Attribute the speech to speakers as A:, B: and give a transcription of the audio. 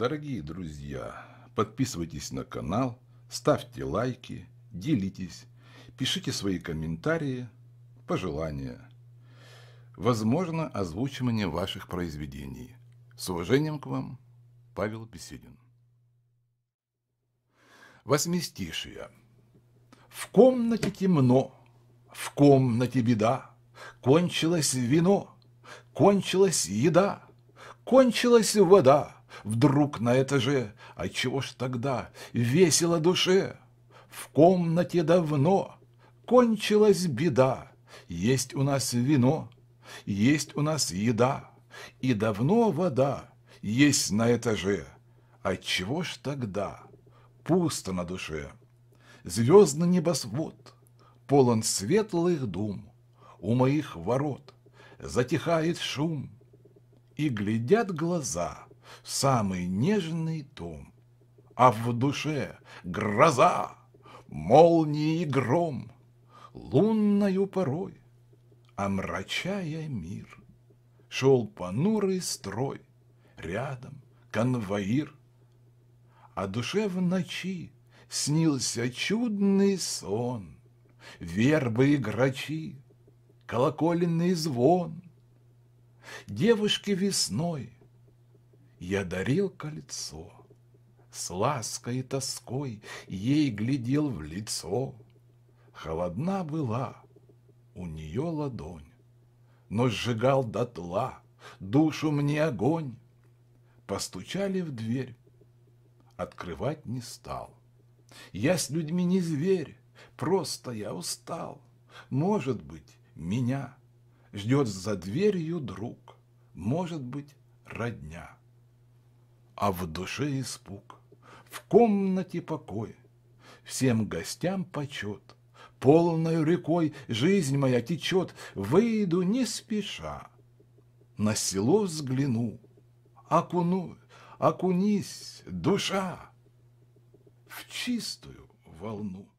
A: Дорогие друзья, подписывайтесь на канал, ставьте лайки, делитесь, пишите свои комментарии, пожелания. Возможно, озвучивание ваших произведений. С уважением к вам, Павел Беседин. Восьмистишие. В комнате темно, в комнате беда, Кончилось вино, кончилась еда, кончилась вода, Вдруг на этаже, отчего а ж тогда, весело душе, В комнате давно кончилась беда, Есть у нас вино, есть у нас еда, И давно вода есть на этаже, Отчего а ж тогда пусто на душе? Звездный небосвод полон светлых дум, У моих ворот затихает шум, И глядят глаза — самый нежный том, а в душе гроза, молнии и гром, лунною порой, омрачая мир. Шел понурый строй, рядом конвоир, а душе в ночи снился чудный сон, вербы и грачи, колокольный звон. девушки весной я дарил кольцо. С лаской и тоской ей глядел в лицо. Холодна была у нее ладонь, но сжигал дотла душу мне огонь. Постучали в дверь, открывать не стал. Я с людьми не зверь, просто я устал. Может быть, меня ждет за дверью друг, может быть, родня а в душе испуг. В комнате покой, всем гостям почет, полною рекой жизнь моя течет, выйду не спеша. На село взгляну, окуну, окунись, душа, в чистую волну.